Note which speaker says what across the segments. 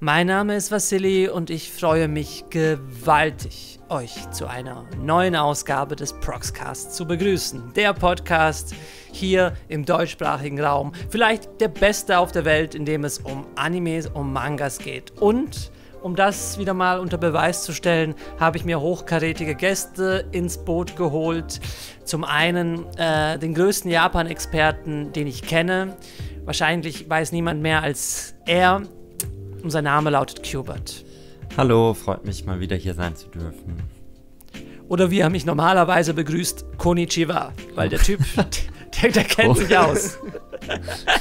Speaker 1: Mein Name ist Vasili und ich freue mich gewaltig, euch zu einer neuen Ausgabe des Proxcasts zu begrüßen. Der Podcast hier im deutschsprachigen Raum, vielleicht der beste auf der Welt, in dem es um Animes, um Mangas geht. Und um das wieder mal unter Beweis zu stellen, habe ich mir hochkarätige Gäste ins Boot geholt. Zum einen äh, den größten Japan-Experten, den ich kenne. Wahrscheinlich weiß niemand mehr als er und sein Name lautet Qbert.
Speaker 2: Hallo, freut mich mal wieder hier sein zu dürfen.
Speaker 1: Oder wie er mich normalerweise begrüßt, Konichiwa, weil der Typ, der, der kennt oh. sich aus.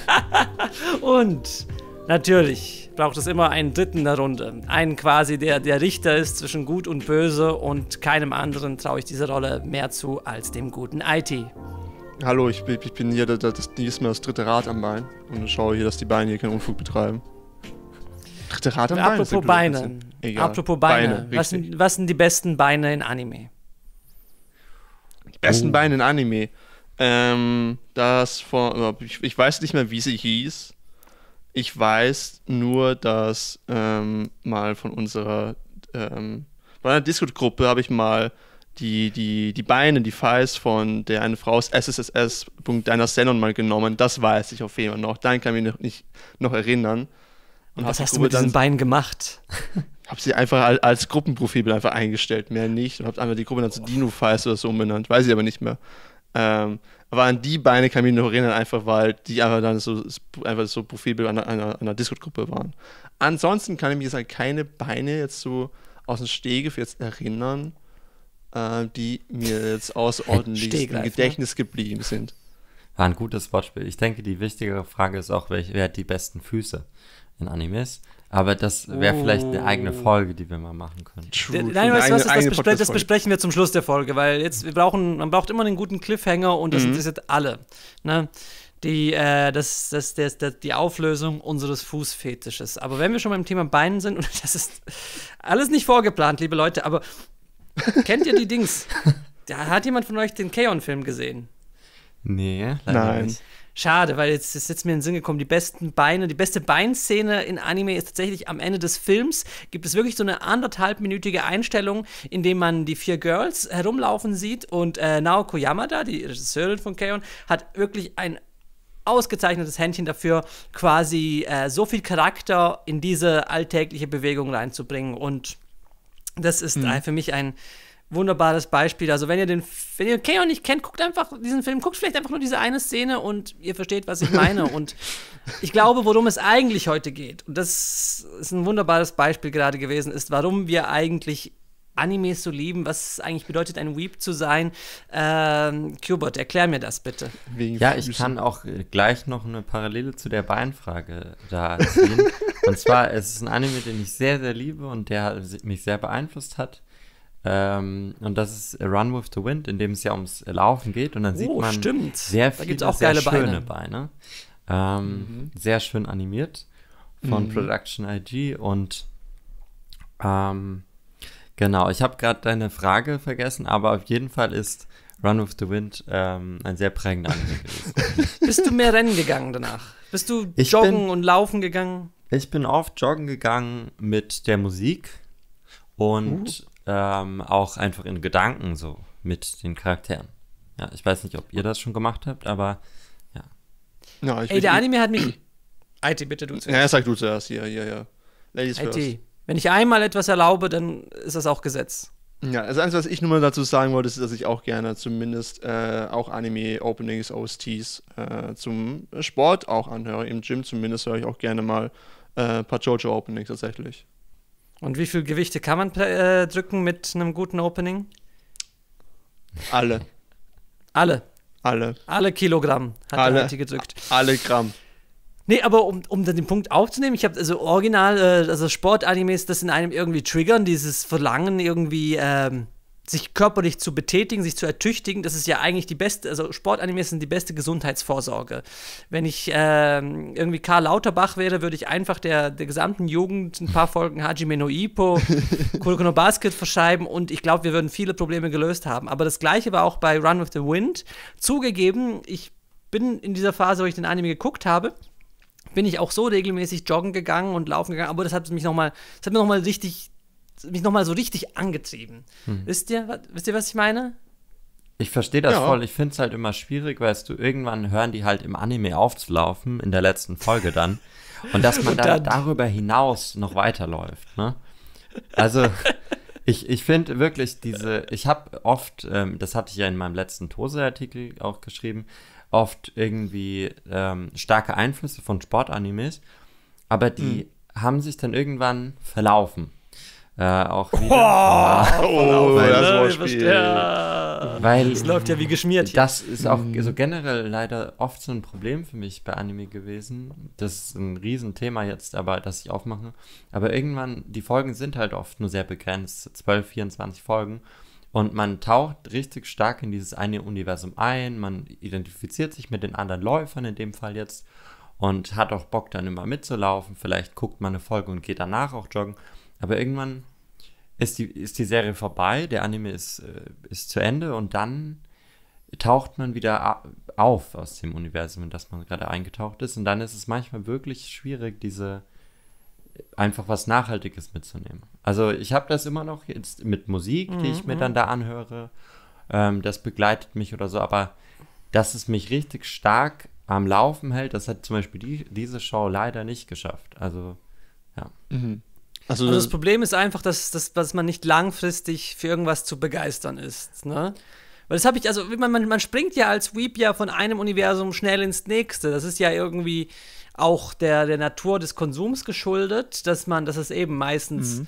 Speaker 1: und natürlich braucht es immer einen dritten in der Runde. Einen quasi, der der Richter ist zwischen Gut und Böse und keinem anderen traue ich diese Rolle mehr zu als dem guten IT.
Speaker 3: Hallo, ich, bin hier das, das, diesmal das dritte Rad am Bein und schaue hier, dass die Beine hier keinen Unfug betreiben beste Rad am Apropos Bein. Beine. Beine. Apropos Beine. Beine was,
Speaker 1: sind, was sind die besten Beine in Anime?
Speaker 3: Die besten oh. Beine in Anime. Ähm, das von, ich, ich, weiß nicht mehr, wie sie hieß. Ich weiß nur, dass ähm, mal von unserer, ähm, von einer Discord-Gruppe habe ich mal die, die, die Beine, die Files von der eine Frau aus SSSS.deiner Senon mal genommen. Das weiß ich auf jeden Fall noch. Dann kann ich mich noch, nicht, noch erinnern. Und was hast du mit diesen Beinen gemacht? Hab sie einfach als Gruppenprofil einfach eingestellt, mehr nicht. Und hab einfach die Gruppe dann zu oh. Dino Files oder so umbenannt, weiß ich aber nicht mehr. Ähm, aber an die Beine kann ich mich noch erinnern, einfach weil die einfach dann so, einfach so Profilbild einer, einer, einer Discord-Gruppe waren. Ansonsten kann ich mich jetzt halt keine Beine jetzt so aus dem Stehgreif jetzt erinnern, äh, die mir jetzt außerordentlich im ne? Gedächtnis
Speaker 2: ne? geblieben sind. War ein gutes Wortspiel. Ich denke, die wichtigere Frage ist auch, welche, wer hat die besten Füße? in Animes. Aber das wäre vielleicht eine eigene oh. Folge, die wir mal machen können. True. Nein, weißt du was, das, bespre das,
Speaker 1: besprechen wir zum Schluss der Folge, weil jetzt wir brauchen, man braucht immer einen guten Cliffhanger und das mhm. interessiert alle. Ne? Die, äh, das, das, das, das, die Auflösung unseres Fußfetisches. Aber wenn wir schon beim Thema Beinen sind, und das ist alles nicht vorgeplant, liebe Leute, aber kennt ihr die Dings? Da hat jemand von euch den k film gesehen?
Speaker 3: Nee, leider Nein. nicht.
Speaker 1: Schade, weil jetzt ist jetzt mir in den Sinn gekommen, die besten Beine, die beste Beinszene in Anime ist tatsächlich am Ende des Films. Gibt es wirklich so eine anderthalbminütige Einstellung, in dem man die vier Girls herumlaufen sieht und äh, Naoko Yamada, die Regisseurin von k hat wirklich ein ausgezeichnetes Händchen dafür, quasi äh, so viel Charakter in diese alltägliche Bewegung reinzubringen. Und das ist mhm. für mich ein wunderbares Beispiel. Also wenn ihr den, wenn ihr Kaon nicht kennt, guckt einfach diesen Film, guckt vielleicht einfach nur diese eine Szene und ihr versteht, was ich meine. und ich glaube, worum es eigentlich heute geht. Und das ist ein wunderbares Beispiel gerade gewesen, ist, warum wir eigentlich Animes so lieben, was es eigentlich bedeutet, ein Weep zu sein. Ähm, Qbot, erklär mir das bitte.
Speaker 2: Wegen ja, ich kann auch gleich noch eine Parallele zu der Beinfrage da ziehen. und zwar, es ist ein Anime, den ich sehr, sehr liebe und der mich sehr beeinflusst hat. Ähm, und das ist Run with the Wind, in dem es ja ums Laufen geht. Und dann oh, sieht man stimmt. sehr viele da auch sehr schöne Beine. Beine. Ähm, mhm. Sehr schön animiert von mhm. Production IG. Und ähm, genau, ich habe gerade deine Frage vergessen, aber auf jeden Fall ist Run with the Wind ähm, ein sehr prägender Anime gewesen.
Speaker 1: Bist du mehr rennen gegangen danach? Bist du ich joggen bin, und laufen gegangen?
Speaker 2: Ich bin oft joggen gegangen mit der Musik. Und uh ähm, auch einfach in Gedanken so mit den Charakteren. Ja, ich weiß nicht, ob ihr das schon gemacht habt, aber ja.
Speaker 1: ja Ey, der Anime hat mich. IT, bitte du zuerst. Ja, sag
Speaker 3: du zuerst. Ja, ja, ja.
Speaker 1: Ladies IT. First. Wenn ich einmal etwas erlaube, dann ist das auch Gesetz.
Speaker 3: Ja, das Einzige, was ich nur mal dazu sagen wollte, ist, dass ich auch gerne zumindest äh, auch Anime-Openings, OSTs äh, zum Sport auch anhöre. Im Gym zumindest höre ich auch gerne mal äh, ein paar JoJo-Openings tatsächlich.
Speaker 1: Und wie viele Gewichte kann man äh, drücken mit einem guten Opening? Alle.
Speaker 3: Alle. Alle. Alle
Speaker 1: Kilogramm hat alle, der gedrückt. Alle Gramm. Nee, aber um, um dann den Punkt aufzunehmen, ich habe also original, äh, also Sportanimes, das in einem irgendwie triggern, dieses Verlangen irgendwie ähm, sich körperlich zu betätigen, sich zu ertüchtigen, das ist ja eigentlich die beste, also Sportanime sind die beste Gesundheitsvorsorge. Wenn ich äh, irgendwie Karl Lauterbach wäre, würde ich einfach der, der gesamten Jugend ein paar Folgen Hajime no Ipo, Kurokono Basket verschreiben und ich glaube, wir würden viele Probleme gelöst haben. Aber das gleiche war auch bei Run with the Wind. Zugegeben, ich bin in dieser Phase, wo ich den Anime geguckt habe, bin ich auch so regelmäßig joggen gegangen und laufen gegangen, aber das hat mich nochmal, das hat mir nochmal richtig mich nochmal so richtig angetrieben. Hm. Wisst, ihr, wisst ihr, was ich meine?
Speaker 2: Ich verstehe das ja. voll. Ich finde es halt immer schwierig, weißt du, irgendwann hören die halt im Anime aufzulaufen, in der letzten Folge dann. und dass man dann, dann darüber hinaus noch weiterläuft. Ne? Also, ich, ich finde wirklich diese, ich habe oft, ähm, das hatte ich ja in meinem letzten Tose-Artikel auch geschrieben, oft irgendwie ähm, starke Einflüsse von Sportanimes, aber die mhm. haben sich dann irgendwann verlaufen. Äh, auch wieder. Oh, oh, oh das ne, Wortspiel. Ja. Weil es läuft ja wie geschmiert hier. Das ist auch mhm. so generell leider oft so ein Problem für mich bei Anime gewesen. Das ist ein Riesenthema jetzt, aber das ich aufmache. Aber irgendwann, die Folgen sind halt oft nur sehr begrenzt, 12, 24 Folgen. Und man taucht richtig stark in dieses eine Universum ein, man identifiziert sich mit den anderen Läufern in dem Fall jetzt und hat auch Bock dann immer mitzulaufen. Vielleicht guckt man eine Folge und geht danach auch joggen. Aber irgendwann ist die, ist die Serie vorbei, der Anime ist, äh, ist zu Ende und dann taucht man wieder auf aus dem Universum, in das man gerade eingetaucht ist. Und dann ist es manchmal wirklich schwierig, diese äh, einfach was Nachhaltiges mitzunehmen. Also ich habe das immer noch jetzt mit Musik, die ich mir mhm. dann da anhöre. Ähm, das begleitet mich oder so, aber dass es mich richtig stark am Laufen hält, das hat zum Beispiel die, diese Show leider nicht geschafft. Also, ja.
Speaker 1: Mhm. Also, also das Problem ist einfach, dass, dass, dass man nicht langfristig für irgendwas zu begeistern ist. Ne? Weil das habe ich, also man, man, man springt ja als Weep ja von einem Universum schnell ins nächste. Das ist ja irgendwie auch der, der Natur des Konsums geschuldet, dass man, dass es eben meistens mhm.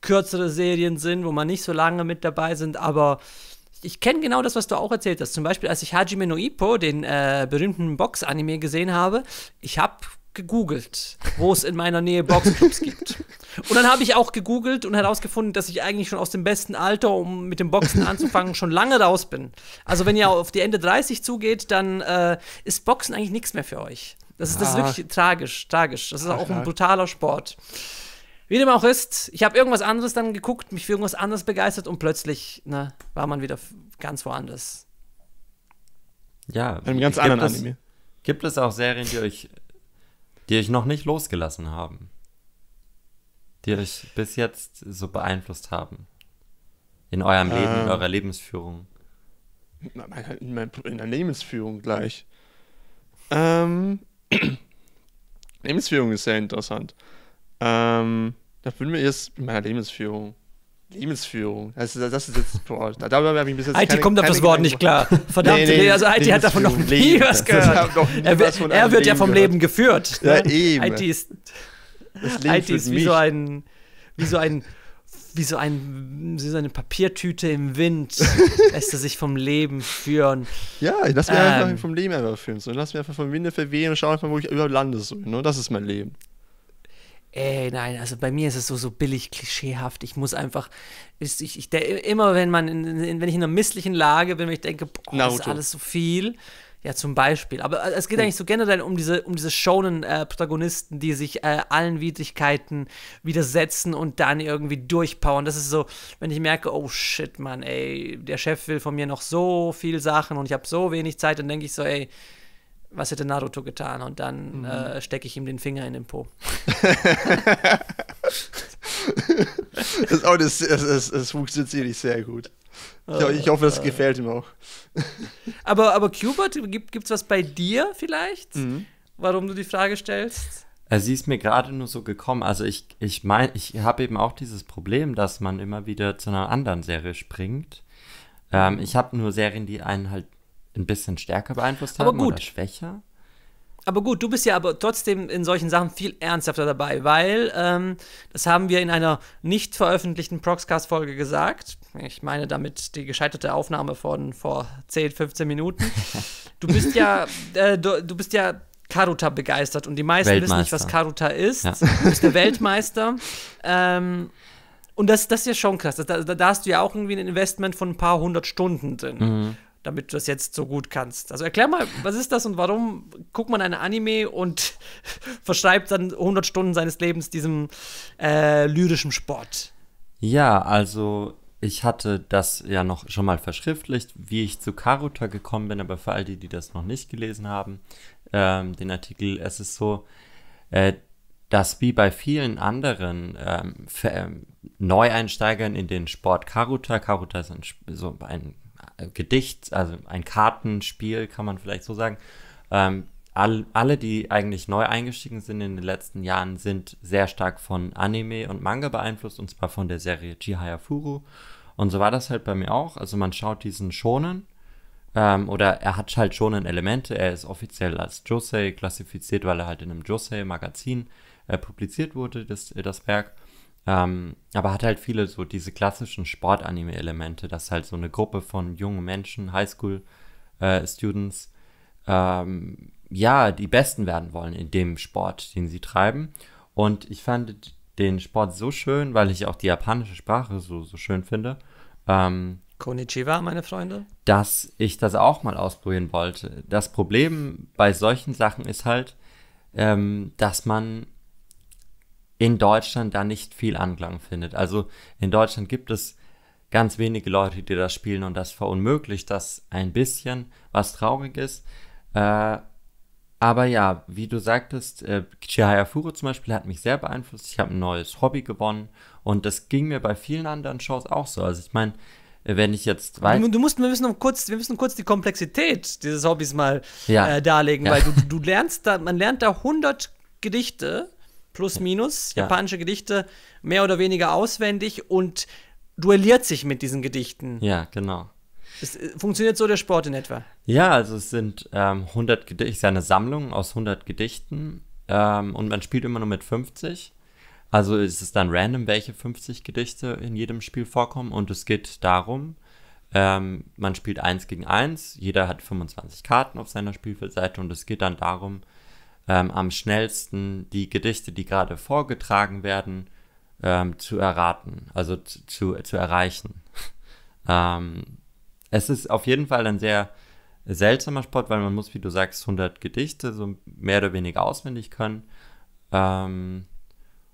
Speaker 1: kürzere Serien sind, wo man nicht so lange mit dabei sind, aber ich kenne genau das, was du auch erzählt hast. Zum Beispiel, als ich Hajime no Ippo, den äh, berühmten Box-Anime, gesehen habe, ich habe gegoogelt, wo es in meiner Nähe Boxclubs gibt. Und dann habe ich auch gegoogelt und herausgefunden, dass ich eigentlich schon aus dem besten Alter, um mit dem Boxen anzufangen, schon lange raus bin. Also wenn ihr auf die Ende 30 zugeht, dann äh, ist Boxen eigentlich nichts mehr für euch. Das ist, das ist ah. wirklich tragisch, tragisch. Das ist auch ein brutaler Sport. Wie dem auch ist, ich habe irgendwas anderes dann geguckt, mich für irgendwas anderes begeistert und plötzlich ne, war man wieder ganz woanders.
Speaker 2: Ja, einem ganz anderen Anime. Gibt es auch Serien, die euch die dich noch nicht losgelassen haben. Die euch bis jetzt so beeinflusst haben. In eurem ähm, Leben, in eurer Lebensführung.
Speaker 3: In, mein, in der Lebensführung gleich. Ähm, Lebensführung ist sehr interessant. Ähm, da würden wir jetzt in meiner Lebensführung. Lebensführung. Das ist, das ist jetzt, boah, darüber habe ich bis jetzt IT keine, kommt auf das Wort nicht klar. Verdammt, nee, nee, also IT hat davon noch nie was gehört. Nie er, was er wird Leben ja vom gehört. Leben geführt. Ja, eben. IT ist,
Speaker 1: das IT ist wie so ein, wie so ein, wie so ein, wie so eine Papiertüte im Wind lässt er sich vom Leben führen. Ja, ich lass mich ähm, einfach
Speaker 3: vom Leben einfach führen.
Speaker 1: So. lass mich einfach vom
Speaker 3: Winde verwehen und schau einfach, wo ich überlande. So. Ne? Das ist mein Leben.
Speaker 1: Ey, nein, also bei mir ist es so, so billig, klischeehaft. Ich muss einfach, ich, ich, der, immer wenn man, in, in, wenn ich in einer misslichen Lage bin, wenn ich denke, boah, Naruto. ist alles so viel. Ja, zum Beispiel. Aber äh, es geht hm. eigentlich so generell um diese, um diese Shonen-Protagonisten, äh, die sich äh, allen Widrigkeiten widersetzen und dann irgendwie durchpowern. Das ist so, wenn ich merke, oh shit, Mann, ey, der Chef will von mir noch so viel Sachen und ich habe so wenig Zeit, dann denke ich so, ey, was hätte Naruto getan? Und dann mhm. äh, stecke ich ihm den Finger in den Po. das,
Speaker 3: oh, das, das, das, das funktioniert nicht sehr gut. Ich, ich hoffe, das äh, gefällt ihm auch.
Speaker 1: aber, aber Qbert, gibt es was bei dir vielleicht, mhm. warum du die Frage stellst?
Speaker 2: Also sie ist mir gerade nur so gekommen. Also ich ich meine, ich habe eben auch dieses Problem, dass man immer wieder zu einer anderen Serie springt. Ähm, mhm. ich habe nur Serien, die einen halt ein bisschen stärker beeinflusst aber haben gut. oder schwächer.
Speaker 1: Aber gut, du bist ja aber trotzdem in solchen Sachen viel ernsthafter dabei, weil ähm, das haben wir in einer nicht veröffentlichten Proxcast-Folge gesagt. Ich meine damit die gescheiterte Aufnahme von vor 10, 15 Minuten. Du bist ja, äh, du, du, bist ja Karuta begeistert und die meisten wissen nicht, was Karuta ist. Ja. Du bist der Weltmeister. ähm, und das, das ist ja schon krass. Da, da, hast du ja auch irgendwie ein Investment von ein paar hundert Stunden drin. Mhm damit du das jetzt so gut kannst. Also erklär mal, was ist das und warum guckt man ein Anime und verschreibt dann 100 Stunden seines Lebens diesem äh, lyrischen Sport?
Speaker 2: Ja, also ich hatte das ja noch schon mal verschriftlicht, wie ich zu Karuta gekommen bin, aber für all die, die das noch nicht gelesen haben, ähm, den Artikel, es ist so, äh, dass wie bei vielen anderen ähm, ähm Neueinsteigern in den Sport Karuta, Karuta ist ein, so ein äh, Gedicht, also ein Kartenspiel, kann man vielleicht so sagen. Ähm, all, alle, die eigentlich neu eingestiegen sind in den letzten Jahren, sind sehr stark von Anime und Manga beeinflusst, und zwar von der Serie Jihaya Furu. Und so war das halt bei mir auch. Also man schaut diesen Shonen, ähm, oder er hat halt Schonen Elemente. Er ist offiziell als Josei klassifiziert, weil er halt in einem Josei-Magazin äh, publiziert wurde, das, das Werk. Ähm, aber hat halt viele so diese klassischen Sportanime-Elemente, dass halt so eine Gruppe von jungen Menschen, Highschool-Students, äh, ähm, ja, die Besten werden wollen in dem Sport, den sie treiben. Und ich fand den Sport so schön, weil ich auch die japanische Sprache so, so schön finde. Ähm,
Speaker 1: Konnichiwa, meine Freunde.
Speaker 2: Dass ich das auch mal ausprobieren wollte. Das Problem bei solchen Sachen ist halt, ähm, dass man in Deutschland da nicht viel Anklang findet. Also in Deutschland gibt es ganz wenige Leute, die das spielen und das verunmöglicht das ein bisschen, was traurig ist. Äh, aber ja, wie du sagtest, äh, Chihaya Furu zum Beispiel hat mich sehr beeinflusst. Ich habe ein neues Hobby gewonnen und das ging mir bei vielen anderen Shows auch so. Also ich meine, äh, wenn ich jetzt weiß. Du,
Speaker 1: du, musst, wir müssen kurz, wir müssen kurz die Komplexität dieses Hobbys mal ja. äh, darlegen, ja. weil du, du lernst da, man lernt da 100 Gedichte plus minus, ja. japanische Gedichte mehr oder weniger auswendig und duelliert sich mit diesen Gedichten. Ja, genau. Es, äh, funktioniert so der Sport in etwa?
Speaker 2: Ja, also es sind ähm, 100 Gedichte, es ist eine Sammlung aus 100 Gedichten ähm, und man spielt immer nur mit 50. Also ist es dann random, welche 50 Gedichte in jedem Spiel vorkommen und es geht darum, ähm, man spielt 1 gegen 1, jeder hat 25 Karten auf seiner Spielfeldseite und es geht dann darum, ähm, am schnellsten die Gedichte, die gerade vorgetragen werden, ähm, zu erraten, also zu, zu erreichen. ähm, es ist auf jeden Fall ein sehr seltsamer Sport, weil man muss, wie du sagst, 100 Gedichte so mehr oder weniger auswendig können. Ähm,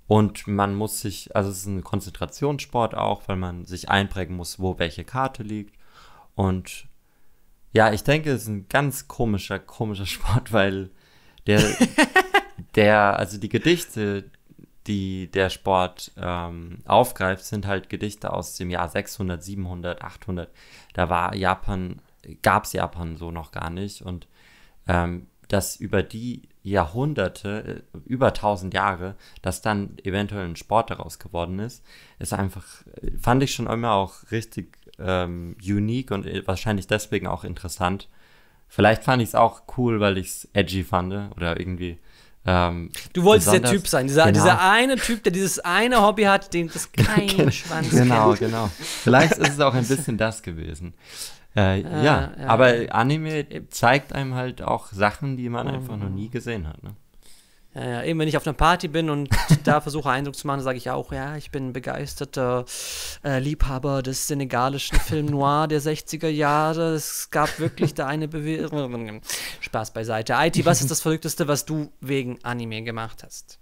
Speaker 2: und man muss sich, also es ist ein Konzentrationssport auch, weil man sich einprägen muss, wo welche Karte liegt. Und ja, ich denke, es ist ein ganz komischer, komischer Sport, weil der, der, also die Gedichte, die der Sport ähm, aufgreift, sind halt Gedichte aus dem Jahr 600, 700, 800. Da war Japan, gab es Japan so noch gar nicht. Und ähm, dass über die Jahrhunderte, äh, über 1000 Jahre, dass dann eventuell ein Sport daraus geworden ist, ist einfach, fand ich schon immer auch richtig ähm, unique und äh, wahrscheinlich deswegen auch interessant, Vielleicht fand ich es auch cool, weil ich es edgy fand oder irgendwie. Ähm, du wolltest der Typ sein, dieser, genau. dieser
Speaker 1: eine Typ, der dieses eine Hobby hat, dem das kein genau, Schwanz Genau, kennt. genau. Vielleicht
Speaker 2: ist es auch ein bisschen das gewesen. Äh, ja, ja, ah, ja, aber Anime zeigt einem halt auch Sachen, die man oh. einfach noch nie gesehen hat. Ne?
Speaker 1: Ja, ja, eben wenn ich auf einer Party bin und da versuche Eindruck zu machen, sage ich auch, ja, ich bin begeisterter äh, Liebhaber des senegalischen Film Noir der 60er Jahre. Es gab wirklich da eine Bewegung. Spaß beiseite. IT, was ist das Verrückteste, was du wegen Anime gemacht hast?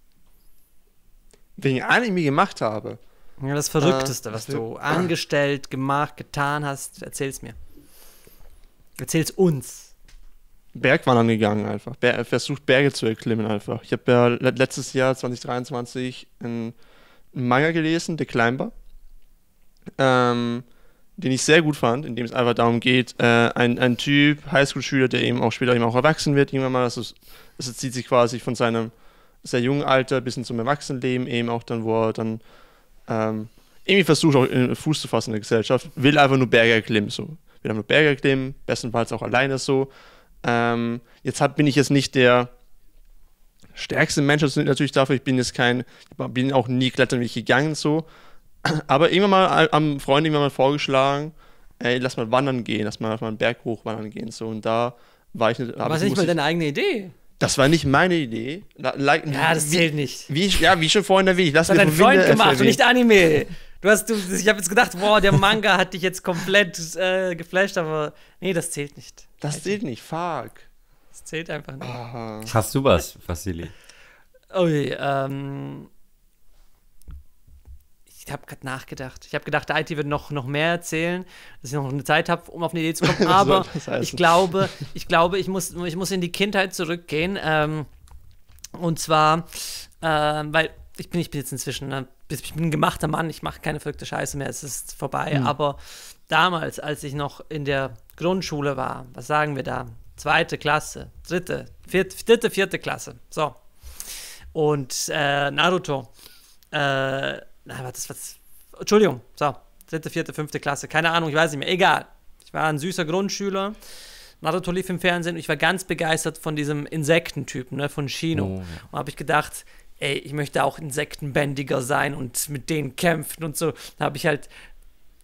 Speaker 1: Wegen Anime gemacht habe? Ja, das Verrückteste, äh, was du angestellt, gemacht, getan hast. Erzähl's mir.
Speaker 3: Erzähl's uns. Bergwandern gegangen einfach. Ber äh, versucht Berge zu erklimmen einfach. Ich habe ja letztes Jahr 2023 einen Manga gelesen, The Climber, ähm, den ich sehr gut fand, in dem es einfach darum geht, äh, ein, ein Typ, Highschool-Schüler, der eben auch später eben auch erwachsen wird, irgendwann mal, also es, es zieht sich quasi von seinem sehr jungen Alter bis hin zum Erwachsenenleben eben auch dann, wo er dann ähm, irgendwie versucht, auch äh, Fuß zu fassen in der Gesellschaft, will einfach nur Berge erklimmen so. Will einfach nur Berge erklimmen, bestenfalls auch alleine so ähm, jetzt hab, bin ich jetzt nicht der stärkste Mensch, das also sind natürlich dafür, ich bin jetzt kein, bin auch nie klettern wie ich gegangen so. Aber immer mal äh, am Freund immer mal vorgeschlagen, ey, lass mal wandern gehen, lass mal, lass einen Berg hoch wandern gehen. So, und da war ich nicht. Aber das ist nicht mal deine eigene Idee. Das war nicht meine Idee. Like, ja, das wie, zählt nicht. Wie, ja, wie schon vorhin erwähnt. Lass das hat dein Freund gemacht erwähnt. und nicht Anime.
Speaker 1: Du hast, du, ich habe jetzt gedacht, wow, der Manga hat dich jetzt komplett äh, geflasht, aber nee, das zählt nicht. Das zählt nicht, fuck. Das zählt einfach nicht. Aha.
Speaker 2: Hast du was, Vasili?
Speaker 1: Okay, oh ähm. Ich habe gerade nachgedacht. Ich habe gedacht, der IT wird noch, noch mehr erzählen, dass ich noch eine Zeit habe, um auf eine Idee zu kommen. Aber ich glaube, ich glaube, ich muss, ich muss in die Kindheit zurückgehen. Ähm, und zwar, ähm, weil ich bin, ich bin jetzt inzwischen, ne, ich bin ein gemachter Mann, ich mache keine verrückte Scheiße mehr, es ist vorbei. Mhm. Aber damals, als ich noch in der Grundschule war, was sagen wir da? Zweite Klasse, dritte, vierte, dritte, vierte Klasse. So. Und äh, Naruto. Äh, na, was, was? Entschuldigung, so. Dritte, vierte, fünfte Klasse, keine Ahnung, ich weiß nicht mehr. Egal. Ich war ein süßer Grundschüler. Naruto lief im Fernsehen und ich war ganz begeistert von diesem Insektentypen, ne, von Shino. Oh. Und habe ich gedacht, ey, ich möchte auch Insektenbändiger sein und mit denen kämpfen und so. Da habe ich halt,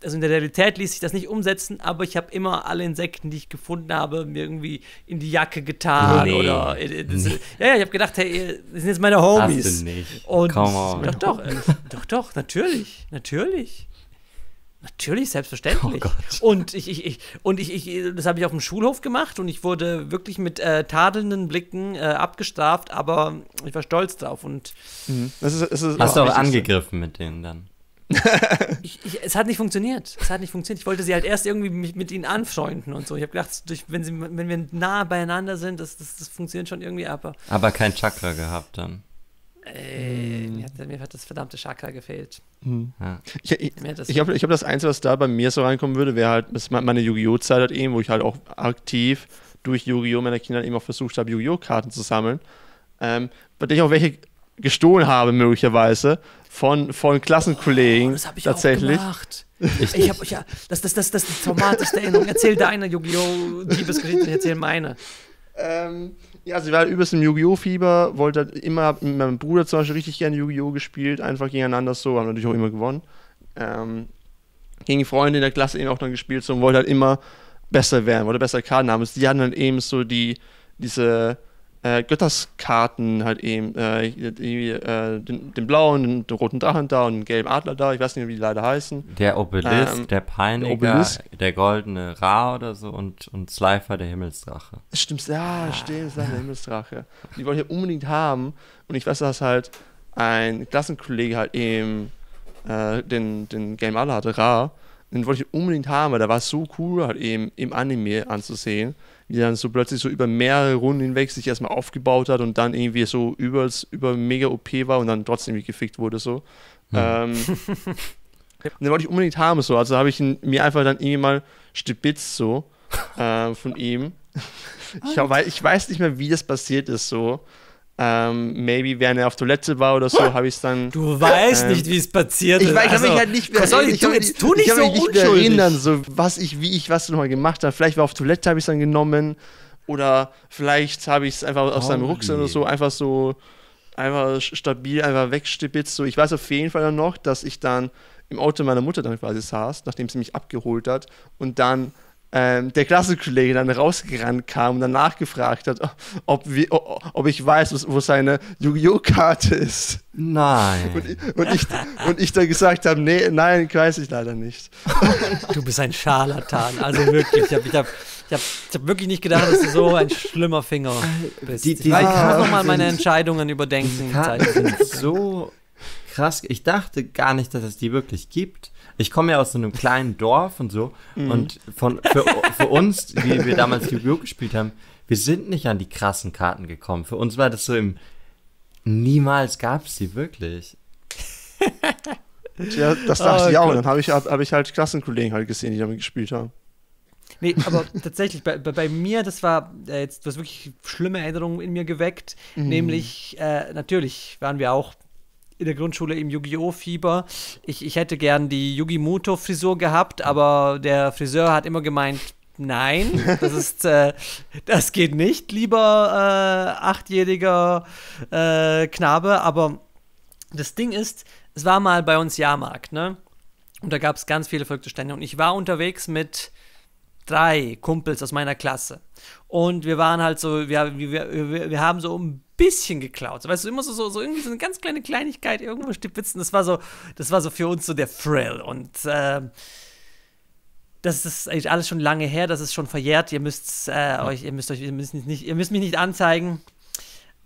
Speaker 1: also in der Realität ließ sich das nicht umsetzen, aber ich habe immer alle Insekten, die ich gefunden habe, mir irgendwie in die Jacke getan nee. oder. Äh, äh das, Ja, ja, ich habe gedacht, hey, das sind jetzt meine Homies. Hast du nicht. Und Come on. Doch, doch, äh, doch, doch, natürlich, natürlich. Natürlich, selbstverständlich. Oh und ich, ich, ich, und ich, ich das habe ich auf dem Schulhof gemacht und ich wurde wirklich mit äh, tadelnden Blicken äh, abgestraft, aber ich war stolz drauf. Und mhm. das ist, das ist Hast du auch angegriffen
Speaker 2: mit denen dann?
Speaker 1: ich, ich, es hat nicht funktioniert. Es hat nicht funktioniert. Ich wollte sie halt erst irgendwie mit, mit ihnen anfreunden und so. Ich habe gedacht, durch, wenn, sie, wenn wir nah beieinander sind, das, das, das funktioniert schon irgendwie, aber.
Speaker 3: Aber
Speaker 2: kein Chakra gehabt dann.
Speaker 1: Ey, äh, hm. mir, hat, das verdammte Chakra gefehlt. Mhm.
Speaker 3: Ja. Ich, ich, ich glaube, das Einzige, was da bei mir so reinkommen würde, wäre halt meine Yu-Gi-Oh! Zeit halt wo ich halt auch aktiv durch Yu-Gi-Oh! meiner Kinder halt eben auch versucht habe, Yu-Gi-Oh! Karten zu sammeln. Ähm, bei denen ich auch welche gestohlen habe, möglicherweise, von, von Klassenkollegen. Oh, das habe ich tatsächlich. auch gemacht.
Speaker 1: Ich, ich ja, das, das, das, das ist die traumatischste Erinnerung. Erzähl deine Yu-Gi-Oh! Liebesgeschichte, erzähl meine. Ähm, ja, sie war übelst
Speaker 3: im Yu-Gi-Oh!-Fieber, wollte halt immer, mit meinem Bruder zum Beispiel richtig gerne Yu-Gi-Oh! gespielt, einfach gegeneinander so, haben natürlich auch immer gewonnen. Ähm, gegen Freunde in der Klasse eben auch dann gespielt so, und wollte halt immer besser werden, wollte besser Karten haben. Die hatten dann halt eben so die, diese äh, Götterskarten halt eben, äh, die, äh, den, den, blauen, den, den, roten Drachen da und den gelben Adler da, ich weiß nicht, wie die leider heißen. Der Obelisk, ähm, der Peiniger, der, Obelisk.
Speaker 2: der, goldene
Speaker 3: Ra oder so und,
Speaker 2: und Slifer, der Himmelsdrache.
Speaker 3: Stimmt, ja, ah. stimmt, Slifer, der Himmelsdrache. Die wollte ich hier unbedingt haben und ich weiß, dass halt ein Klassenkollege halt eben äh, den, den gelben Adler hatte, Ra, den wollte ich unbedingt haben, weil der war so cool halt eben im Anime anzusehen, wie er dann so plötzlich so über mehrere Runden hinweg sich erstmal aufgebaut hat und dann irgendwie so übelst über mega OP war und dann trotzdem irgendwie gefickt wurde so. Hm. Ähm, und den wollte ich unbedingt haben so, also habe ich ihn mir einfach dann irgendwie mal stibitzt so äh, von ihm. Ich, ich weiß nicht mehr, wie das passiert ist so ähm, maybe während er auf Toilette war oder so, habe ich es dann. Du weißt ähm, nicht, wie es passiert ist. Ich, ich also, kann mich halt nicht mehr erinnern. Ich, tu, jetzt tu nicht ich so mich nicht mehr erinnern, so, was ich, wie ich was nochmal gemacht habe. Vielleicht war auf Toilette, habe ich es dann genommen. Oder vielleicht habe ich es einfach aus seinem Rucksack oder so einfach so einfach stabil einfach wegstibitzt. So, ich weiß auf jeden Fall noch, dass ich dann im Auto meiner Mutter dann quasi saß, nachdem sie mich abgeholt hat und dann ähm, der Klassenkollege dann rausgerannt kam und danach gefragt hat, ob, wir, ob ich weiß, wo seine Yu-Gi-Oh-Karte ist. Nein. Und, und, ich, und ich dann gesagt habe, nee, nein, weiß ich leider nicht.
Speaker 1: Du bist ein Scharlatan, also wirklich. Ich habe ich hab, ich hab, ich hab wirklich nicht gedacht, dass du so ein schlimmer Finger bist. Die, die, ich kann nochmal meine Entscheidungen überdenken. Die sind so krass. Ich dachte
Speaker 2: gar nicht, dass es die wirklich gibt ich komme ja aus so einem kleinen Dorf und so. Mhm. Und von, für, für uns, wie wir damals Yu-Gi-Oh! gespielt haben, wir sind nicht an die krassen Karten gekommen. Für uns war das so im Niemals gab es die wirklich.
Speaker 1: Tja, das dachte oh, ich auch. Gott. Dann
Speaker 3: habe ich, hab, hab ich halt Klassenkollegen halt gesehen, die damit gespielt haben.
Speaker 1: Nee, aber tatsächlich, bei, bei, mir, das war äh, jetzt was wirklich schlimme Erinnerungen in mir geweckt. Mm. Nämlich, äh, natürlich waren wir auch in der Grundschule im Yu-Gi-Oh! Fieber. Ich, ich hätte gern die Yugimoto-Frisur gehabt, aber der Friseur hat immer gemeint, Nein, das ist, äh, das geht nicht, lieber äh, achtjähriger äh, Knabe. Aber das Ding ist, es war mal bei uns Jahrmarkt, ne? Und da gab es ganz viele verrückte Stände. Und ich war unterwegs mit drei Kumpels aus meiner Klasse. Und wir waren halt so, wir, wir, wir, haben so ein bisschen geklaut. Weißt du, immer so, so, so irgendwie so eine ganz kleine Kleinigkeit irgendwo stipitzen. Das war so, das war so für uns so der Thrill. Und äh, das ist eigentlich alles schon lange her, das ist schon verjährt. Ihr müsst äh, euch, ihr müsst euch, ihr müsst nicht, ihr müsst mich nicht anzeigen.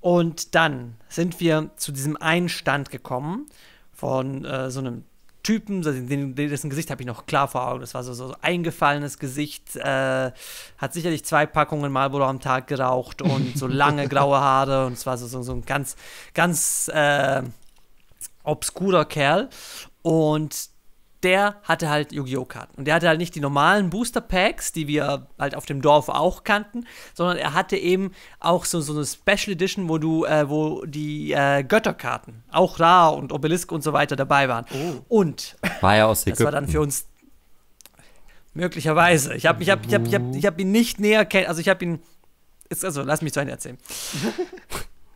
Speaker 1: Und dann sind wir zu diesem Einstand gekommen von äh, so einem Typen, dessen Gesicht habe ich noch klar vor Augen. Das war so, so eingefallenes Gesicht, äh, hat sicherlich zwei Packungen Marlboro am Tag geraucht und so lange graue Haare und es war so, so, so, ein ganz, ganz äh, obskurer Kerl. Und der hatte halt Yu-Gi-Oh! Karten. Und der hatte halt nicht die normalen Booster Packs, die wir halt auf dem Dorf auch kannten, sondern er hatte eben auch so, so eine Special Edition, wo du, äh, wo die äh, Götterkarten, auch Ra und Obelisk und so weiter dabei waren. Oh. Und war ja aus Ägypten. das war dann für uns möglicherweise. Ich habe ich hab, ich hab, ich hab, ich hab ihn nicht näher kennen, also ich habe ihn. Jetzt, also lass mich zu Ende erzählen.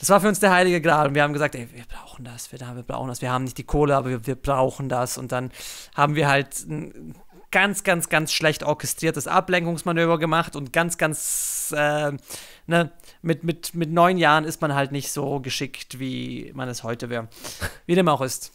Speaker 1: Das war für uns der heilige Gral. Und wir haben gesagt, ey, wir brauchen das, wir, wir brauchen das. Wir haben nicht die Kohle, aber wir, wir brauchen das. Und dann haben wir halt ein ganz, ganz, ganz schlecht orchestriertes Ablenkungsmanöver gemacht und ganz, ganz, äh, ne, mit, mit, mit neun Jahren ist man halt nicht so geschickt, wie man es heute wäre. Wie dem auch ist.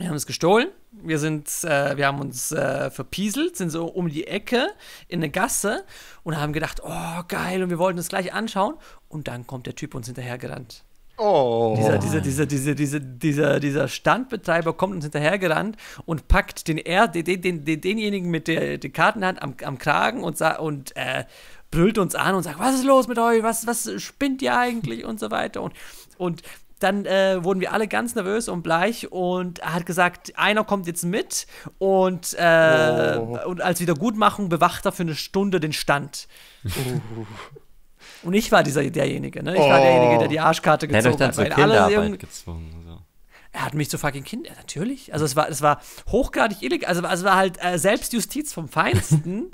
Speaker 1: Wir haben es gestohlen, wir, sind, äh, wir haben uns äh, verpieselt, sind so um die Ecke in eine Gasse und haben gedacht, oh geil, und wir wollten es gleich anschauen. Und dann kommt der Typ uns hinterhergerannt. Oh. Dieser, dieser, dieser, dieser, dieser, dieser, dieser Standbetreiber kommt uns hinterhergerannt und packt den, er, den, den, den, denjenigen mit der, der Kartenhand am, am Kragen und, und äh, brüllt uns an und sagt, was ist los mit euch, was, was spinnt ihr eigentlich und so weiter. Und, und dann äh, wurden wir alle ganz nervös und bleich und er hat gesagt, einer kommt jetzt mit und, äh, oh. und als Wiedergutmachung bewacht er für eine Stunde den Stand. Oh. Und ich war dieser, derjenige, ne? Ich oh. war derjenige, der die oh. Arschkarte gezogen hat. Er hat euch dann hat, zur
Speaker 2: gezwungen. So.
Speaker 1: Er hat mich zu fucking Kind, ja, natürlich. Also es war, es war hochgradig illegal, also es war halt äh, Selbstjustiz vom Feinsten,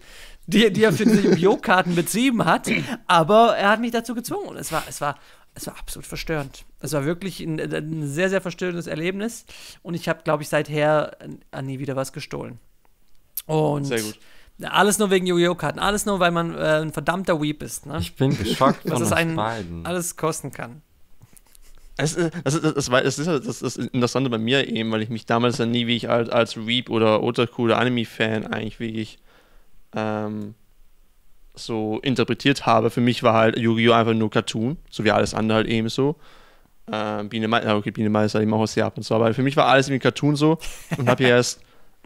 Speaker 1: die, die er für diese Yu-Gi-Oh! Karten betrieben hat, aber er hat mich dazu gezwungen und es war, es war, es war absolut verstörend. Es war wirklich ein, äh, ein sehr, sehr verstörendes Erlebnis. Und ich habe, glaube ich, seither äh, nie wieder was gestohlen. Und sehr gut. Alles nur wegen Yu-Gi-Oh! Karten. Alles nur, weil man äh, ein verdammter Weep ist. Ne? Ich bin geschockt, was es einen beiden. alles kosten kann.
Speaker 3: Es äh, ist, das, ist, das, ist, das ist Interessante bei mir eben, weil ich mich damals ja nie wie ich als, als Weep oder Otaku oder Anime-Fan eigentlich wirklich ähm, so interpretiert habe, für mich war halt Yu-Gi-Oh! einfach nur Cartoon, so wie alles andere halt ebenso. Ähm, Biene Meister, okay, Biene Meister ich mache auch sehr ab und so, aber für mich war alles irgendwie Cartoon so und habe ja erst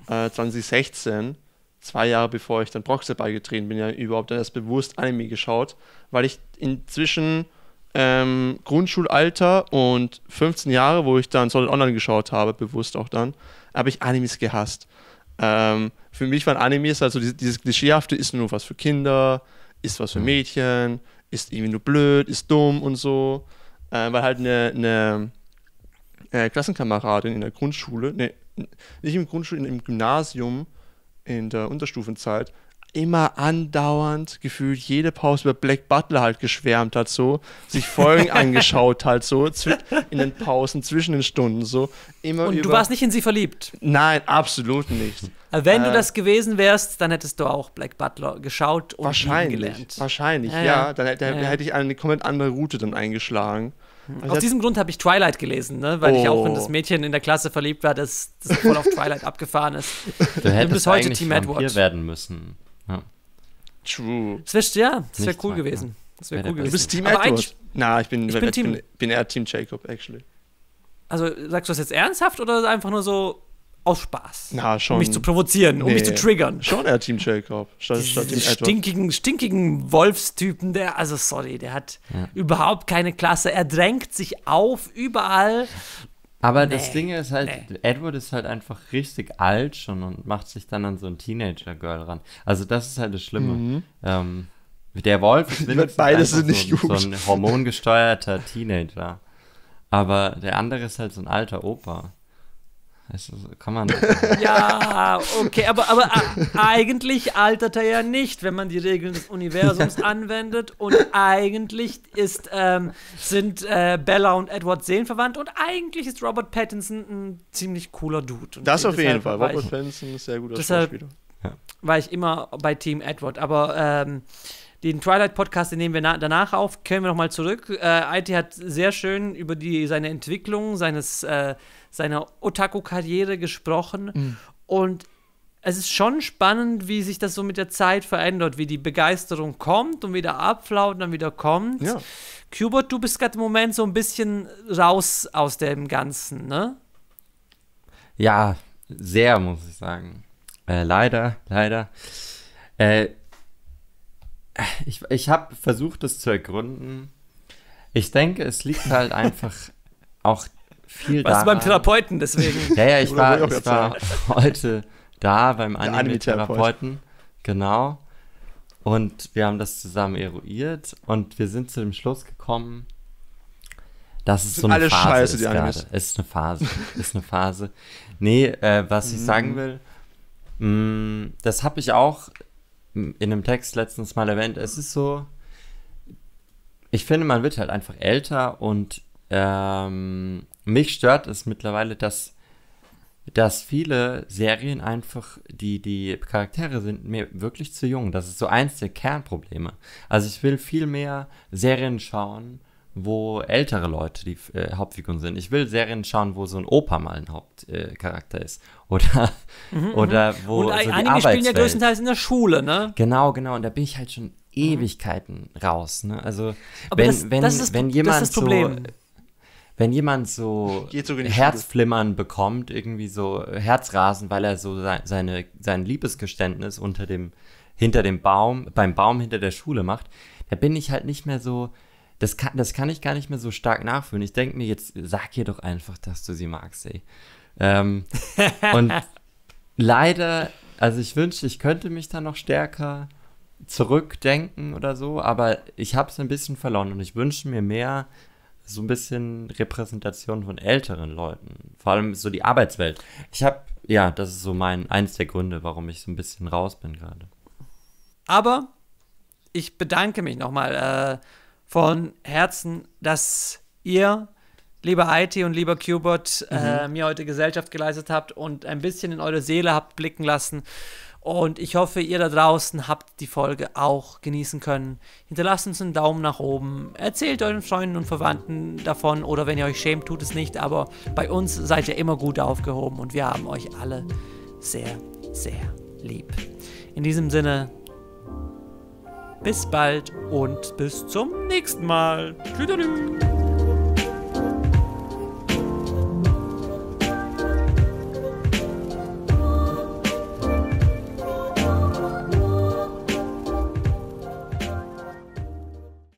Speaker 3: äh, 2016, zwei Jahre bevor ich dann Proxy beigetreten bin, ja überhaupt erst bewusst Anime geschaut, weil ich inzwischen ähm, Grundschulalter und 15 Jahre, wo ich dann Solid Online geschaut habe, bewusst auch dann, habe ich Animes gehasst. Ähm, für mich waren Animes also dieses, dieses Klischeehafte ist nur was für Kinder, ist was für mhm. Mädchen, ist irgendwie nur blöd, ist dumm und so. Äh, weil halt eine, eine äh, Klassenkameradin in der Grundschule, ne, nicht im Grundschule, im Gymnasium, in der Unterstufenzeit, immer andauernd gefühlt jede Pause über Black Butler halt geschwärmt hat, so, sich Folgen angeschaut hat, so, in den Pausen, zwischen den Stunden, so. Immer Und über du warst nicht
Speaker 1: in sie verliebt?
Speaker 3: Nein, absolut nicht. Wenn äh, du das
Speaker 1: gewesen wärst, dann hättest du auch Black Butler geschaut und wahrscheinlich, gelernt. Wahrscheinlich, ja. ja. Dann, dann ja. hätte ich eine komplett andere Route dann eingeschlagen. Hm. Also Aus diesem Grund habe ich Twilight gelesen, ne? weil oh. ich auch in das oh. Mädchen in der Klasse verliebt war, das, das voll auf Twilight abgefahren ist. Du hättest bis heute eigentlich Team Vampir Edward.
Speaker 2: werden müssen. Ja.
Speaker 3: True. Das wäre ja, das wär cool mag, gewesen. Das wäre wär cool gewesen. Du bist Team Aber Edward. Na, ich bin, ich, bin, ich Team, bin, bin eher Team Jacob, actually.
Speaker 1: Also sagst du das jetzt ernsthaft oder einfach nur so aus Spaß? Na, schon. Um mich zu provozieren, nee. um mich zu triggern. Schon eher Team
Speaker 3: Jacob. Statt, statt Team stinkigen,
Speaker 1: Edward. stinkigen Wolfstypen, der, also sorry, der hat ja. überhaupt keine Klasse. Er drängt sich auf überall aber nee, das Ding ist halt, nee. Edward ist halt
Speaker 2: einfach richtig alt schon und macht sich dann an so ein Teenager-Girl ran. Also das ist halt das Schlimme. Mhm. Ähm, der Wolf ist beides sind nicht so, gut. so ein hormongesteuerter Teenager. Aber der andere ist halt so ein alter Opa. Also, kann man. ja, okay, aber,
Speaker 1: aber äh, eigentlich altert er ja nicht, wenn man die Regeln des Universums anwendet. Und eigentlich ist, ähm, sind äh, Bella und Edward seelenverwandt. Und eigentlich ist Robert Pattinson ein ziemlich cooler Dude. Und das auf jeden Fall. Robert ich, Pattinson ist sehr guter deshalb Schauspieler. War ich immer bei Team Edward. Aber. Ähm, den Twilight-Podcast, den nehmen wir danach auf. Können wir nochmal zurück. Äh, IT hat sehr schön über die, seine Entwicklung seines äh, seiner Otaku-Karriere gesprochen. Mhm. Und es ist schon spannend, wie sich das so mit der Zeit verändert, wie die Begeisterung kommt und wieder abflaut und dann wieder kommt. Ja. Qbot, du bist gerade im Moment so ein bisschen raus aus dem Ganzen, ne?
Speaker 2: Ja, sehr, muss ich sagen. Äh, leider, leider. Äh, ich ich habe versucht, das zu ergründen. Ich denke, es liegt halt einfach auch viel Warst da. Warst du beim Therapeuten deswegen? ja, ja, ich war, ich, war heute da beim Anime-Therapeuten. Genau. Und wir haben das zusammen eruiert und wir sind zu dem Schluss gekommen, dass es so eine Phase Scheiße, ist. es Ist eine Phase. Es ist eine Phase. Nee, äh, was ich mhm. sagen will, mh, mm, das habe ich auch in einem Text letztens mal erwähnt. Es ist so, ich finde, man wird halt einfach älter und ähm, mich stört es mittlerweile, dass, dass viele Serien einfach, die, die Charaktere sind mir wirklich zu jung. Das ist so eins der Kernprobleme. Also ich will viel mehr Serien schauen, wo ältere Leute die äh, Hauptfiguren sind. Ich will Serien schauen, wo so ein Opa mal ein Hauptcharakter äh, ist. Oder, mhm, mhm, oder wo. Und so ein, einige spielen ja größtenteils
Speaker 1: in der Schule, ne?
Speaker 2: Genau, genau. Und da bin ich halt schon mhm. Ewigkeiten mhm. raus. Ne? Also, Aber wenn, das, wenn, das ist, wenn jemand so wenn jemand so, so Herzflimmern bekommt, irgendwie so Herzrasen, weil er so sein, seine, sein Liebesgeständnis unter dem, hinter dem Baum, beim Baum hinter der Schule macht, da bin ich halt nicht mehr so, das kann, das kann ich gar nicht mehr so stark nachfühlen. Ich denke mir jetzt, sag ihr doch einfach, dass du sie magst, ey. Ähm, und leider, also ich wünschte, ich könnte mich da noch stärker zurückdenken oder so, aber ich habe es ein bisschen verloren und ich wünsche mir mehr so ein bisschen Repräsentation von älteren Leuten. Vor allem so die Arbeitswelt. Ich habe, ja, das ist so mein, eins der Gründe, warum ich so ein bisschen raus bin gerade.
Speaker 1: Aber ich bedanke mich nochmal äh, von Herzen, dass ihr, lieber IT und lieber Qbot, äh, mhm. äh, mir heute Gesellschaft geleistet habt und ein bisschen in eure Seele habt blicken lassen. Und ich hoffe, ihr da draußen habt die Folge auch genießen können. Hinterlasst uns einen Daumen nach oben. Erzählt euren Freunden und Verwandten davon. Oder wenn ihr euch schämt, tut es nicht. Aber bei uns seid ihr immer gut aufgehoben. Und wir haben euch alle sehr, sehr lieb. In diesem Sinne, bis bald und bis zum nächsten Mal. Tschüss.